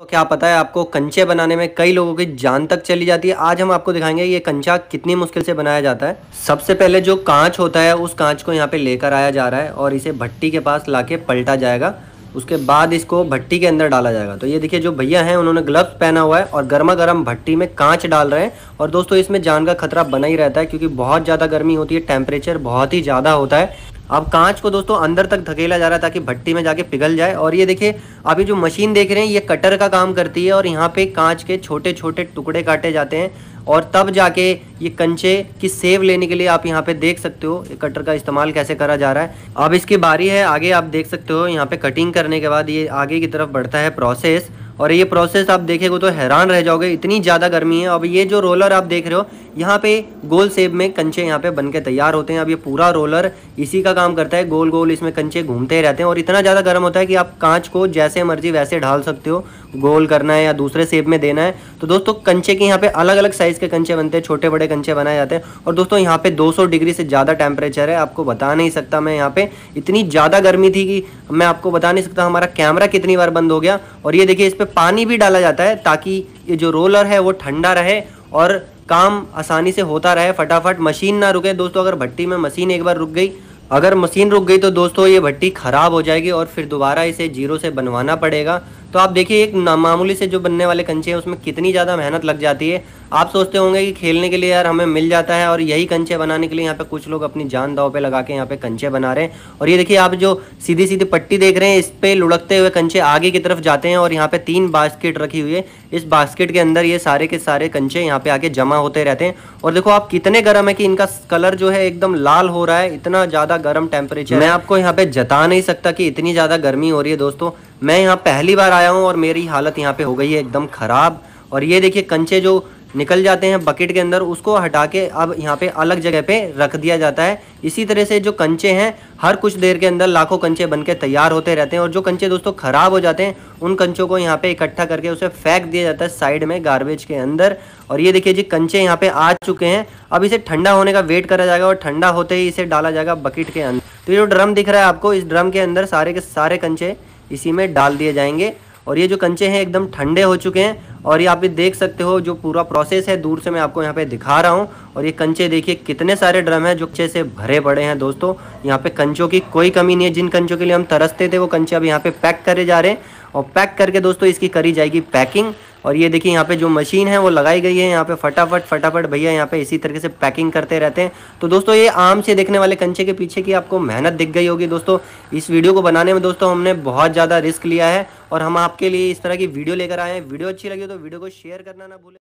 तो क्या पता है आपको कंचे बनाने में कई लोगों की जान तक चली जाती है आज हम आपको दिखाएंगे ये कंचा कितनी मुश्किल से बनाया जाता है सबसे पहले जो कांच होता है उस कांच को यहाँ पे लेकर आया जा रहा है और इसे भट्टी के पास लाके पलटा जाएगा उसके बाद इसको भट्टी के अंदर डाला जाएगा तो ये देखिए जो भैया हैं उन्होंने ग्लव्स पहना हुआ है और गर्मा गर्म भट्टी में कांच डाल रहे हैं और दोस्तों इसमें जान का खतरा बना ही रहता है क्योंकि बहुत ज़्यादा गर्मी होती है टेम्परेचर बहुत ही ज़्यादा होता है अब कांच को दोस्तों अंदर तक धकेला जा रहा है ताकि भट्टी में जाके पिघल जाए और ये देखिए अभी जो मशीन देख रहे हैं ये कटर का काम करती है और यहाँ पे कांच के छोटे छोटे टुकड़े काटे जाते हैं और तब जाके ये कंचे की सेव लेने के लिए आप यहाँ पे देख सकते हो ये कटर का इस्तेमाल कैसे करा जा रहा है अब इसकी बारी है आगे आप देख सकते हो यहाँ पे कटिंग करने के बाद ये आगे की तरफ बढ़ता है प्रोसेस और ये प्रोसेस आप देखेगे तो हैरान रह जाओगे इतनी ज़्यादा गर्मी है अब ये जो रोलर आप देख रहे हो यहाँ पे गोल सेप में कंचे यहाँ पे बन के तैयार होते हैं अब ये पूरा रोलर इसी का काम करता है गोल गोल इसमें कंचे घूमते रहते हैं और इतना ज़्यादा गर्म होता है कि आप कांच को जैसे मर्जी वैसे ढाल सकते हो गोल करना है या दूसरे सेप में देना है तो दोस्तों कंचे के यहाँ पे अलग अलग साइज़ के कंचे बनते हैं छोटे बड़े कंचे बनाए जाते हैं और दोस्तों यहाँ पे 200 डिग्री से ज़्यादा टेम्परेचर है आपको बता नहीं सकता मैं यहाँ पे इतनी ज़्यादा गर्मी थी कि मैं आपको बता नहीं सकता हमारा कैमरा कितनी बार बंद हो गया और ये देखिए इस पर पानी भी डाला जाता है ताकि ये जो रोलर है वो ठंडा रहे और काम आसानी से होता रहे फटाफट मशीन ना रुके दोस्तों अगर भट्टी में मशीन एक बार रुक गई अगर मशीन रुक गई तो दोस्तों ये भट्टी ख़राब हो जाएगी और फिर दोबारा इसे जीरो से बनवाना पड़ेगा तो आप देखिए एक मामूली से जो बनने वाले कंचे हैं उसमें कितनी ज़्यादा मेहनत लग जाती है आप सोचते होंगे कि खेलने के लिए यार हमें मिल जाता है और यही कंचे बनाने के लिए यहाँ पे कुछ लोग अपनी जान दाव पे लगा के यहाँ पे कंचे बना रहे हैं और ये देखिए आप जो सीधी सीधी पट्टी देख रहे हैं इस पे लुढ़कते हुए कंचे आगे की तरफ जाते हैं और यहाँ पे तीन बास्केट रखी हुई है इस बास्केट के अंदर ये सारे के सारे कंचे यहाँ पे आके जमा होते रहते हैं और देखो आप कितने गर्म है कि इनका कलर जो है एकदम लाल हो रहा है इतना ज़्यादा गर्म टेम्परेचर मैं आपको यहाँ पे जता नहीं सकता कि इतनी ज़्यादा गर्मी हो रही है दोस्तों मैं यहाँ पहली बार आया हूँ और मेरी हालत यहाँ पे हो गई है एकदम ख़राब और ये देखिए कंचे जो निकल जाते हैं बकेट के अंदर उसको हटा के अब यहाँ पे अलग जगह पे रख दिया जाता है इसी तरह से जो कंचे हैं हर कुछ देर के अंदर लाखों कंचे बन के तैयार होते रहते हैं और जो कंचे दोस्तों ख़राब हो जाते हैं उन कंचों को यहाँ पे इकट्ठा करके उसे फेंक दिया जाता है साइड में गार्बेज के अंदर और ये देखिए जी कंचे यहाँ पे आ चुके हैं अब इसे ठंडा होने का वेट करा जाएगा और ठंडा होते ही इसे डाला जाएगा बकेट के अंदर तो ये जो ड्रम दिख रहा है आपको इस ड्रम के अंदर सारे के सारे कंचे इसी में डाल दिए जाएंगे और ये जो कंचे हैं एकदम ठंडे हो चुके हैं और ये आप भी देख सकते हो जो पूरा प्रोसेस है दूर से मैं आपको यहाँ पे दिखा रहा हूँ और ये कंचे देखिए कितने सारे ड्रम हैं जो अच्छे से भरे पड़े हैं दोस्तों यहाँ पे कंचों की कोई कमी नहीं है जिन कंचों के लिए हम तरसते थे वो कंचे अब यहाँ पे पैक करे जा रहे हैं और पैक करके दोस्तों इसकी करी जाएगी पैकिंग और ये देखिए यहाँ पे जो मशीन है वो लगाई गई है यहाँ पे फटाफट फटाफट भैया यहाँ पे इसी तरीके से पैकिंग करते रहते हैं तो दोस्तों ये आम से देखने वाले कंचे के पीछे की आपको मेहनत दिख गई होगी दोस्तों इस वीडियो को बनाने में दोस्तों हमने बहुत ज़्यादा रिस्क लिया है और हम आपके लिए इस तरह की वीडियो लेकर आए हैं वीडियो अच्छी लगी तो वीडियो को शेयर करना ना भूलें